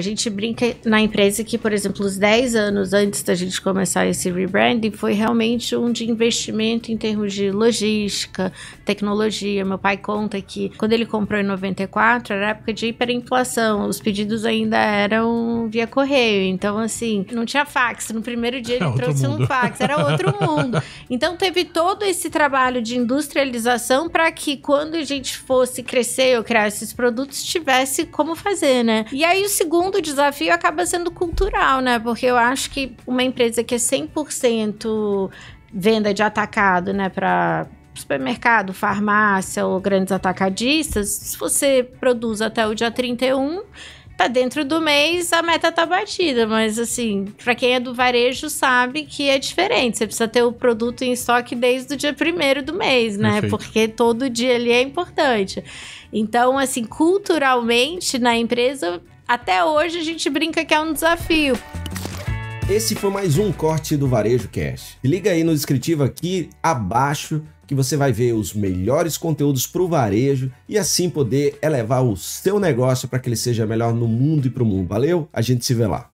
A gente brinca na empresa que, por exemplo, os 10 anos antes da gente começar esse rebranding foi realmente um de investimento em termos de logística, tecnologia. Meu pai conta que quando ele comprou em 94 era época de hiperinflação, os pedidos ainda eram via correio. Então, assim, não tinha fax. No primeiro dia ele é trouxe mundo. um fax, era outro mundo. Então, teve todo esse trabalho de industrialização para que quando a gente fosse crescer ou criar esses produtos, tivesse como fazer, né? E aí, o segundo segundo desafio acaba sendo cultural, né? Porque eu acho que uma empresa que é 100% venda de atacado, né, para supermercado, farmácia ou grandes atacadistas, se você produz até o dia 31, Tá dentro do mês, a meta tá batida, mas assim, para quem é do varejo sabe que é diferente. Você precisa ter o produto em estoque desde o dia primeiro do mês, né? Perfeito. Porque todo dia ali é importante. Então, assim, culturalmente na empresa, até hoje a gente brinca que é um desafio. Esse foi mais um corte do Varejo Cash. Liga aí no descritivo aqui abaixo que você vai ver os melhores conteúdos para o varejo e assim poder elevar o seu negócio para que ele seja melhor no mundo e para o mundo. Valeu? A gente se vê lá.